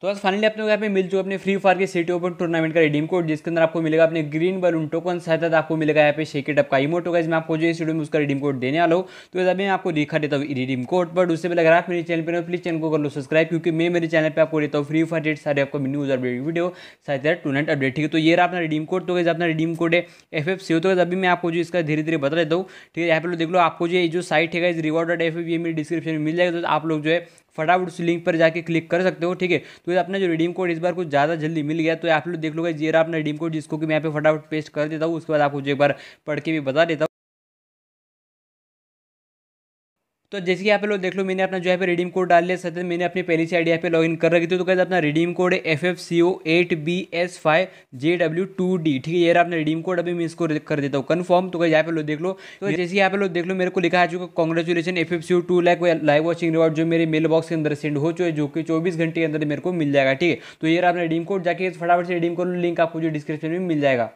तो बस फाइनली अपने यहाँ पे मिल चुका अपने फ्री फायर के सिटी ओपन टूर्नामेंट का रिडीम कोड जिसके अंदर आपको मिलेगा अपने ग्रीन बलून टोकन सहायता आपको मिलेगा यहाँ पे शेके टप का इमोटो होगा इसमें आपको जो इस वीडियो में उसका रिडीम कोड देने वाला हो तो अभी मैं आपको दिखा देता हूँ रिडीम कोड बट उससे पहले अगर आप मेरे चैनल पर प्लीज चैनल को कर लो सब्सक्राइब क्योंकि मैं मेरे चैनल पर आपको देता हूँ फ्री फायर डेट सारे आपको न्यूज अपडेट वीडियो साथ टूर्नामेंट अपडेट ठीक है तो ये रहा अपना रिडीम कोड तो कैसे अपना रिडीम कोड है एफ एफ सी तो अभी मैं आपको जो इसका धीरे धीरे बता देता हूँ ठीक है यहाँ पर देख लो आपको जो जो साइट है इस रिवॉर्ड डॉट एफ ये मेरी डिस्क्रिप्शन में मिल जाएगा तो आप लोग जो है फटाफट उस लिंक पर जाके क्लिक कर सकते हो ठीक है तो अपना जो रिडीम कोड इस बार कुछ ज़्यादा जल्दी मिल गया तो आप लोग देख लोगे जी अपना रिडीम कोड जिसको कि मैं यहाँ पे फटाफट पेस्ट कर देता हूँ उसके बाद आपको एक बार पढ़ के भी बता देता हूँ तो जैसे कि आप लोग देख लो मैंने अपना जो है रिडीम कोड डाल लिया सदन मैंने अपनी पहली से आई यहाँ पे लॉगिन कर रखी थी तो कहते अपना रिडीम कोड है F F C O eight B S five J W two D ठीक है यार अपना रिडीम कोड अभी मैं इसको कर देता हूँ कन्फर्म तो यहाँ पे लोग देख लो तो जैसे यहाँ पे लोग देख लो मेरे को लिखा है चुका congratulation F F C O two like live watching reward जो मेरे मेल बॉक्स के अंदर सेंड हो चुके जो कि चौबीस घंटे के अंदर मेरे को मिल जाएगा ठीक है तो यार अपना रिडीम कोड जाके फटाफट से रिडीम कोड लिंक आपको जो डिस्क्रिप्शन में मिल जाएगा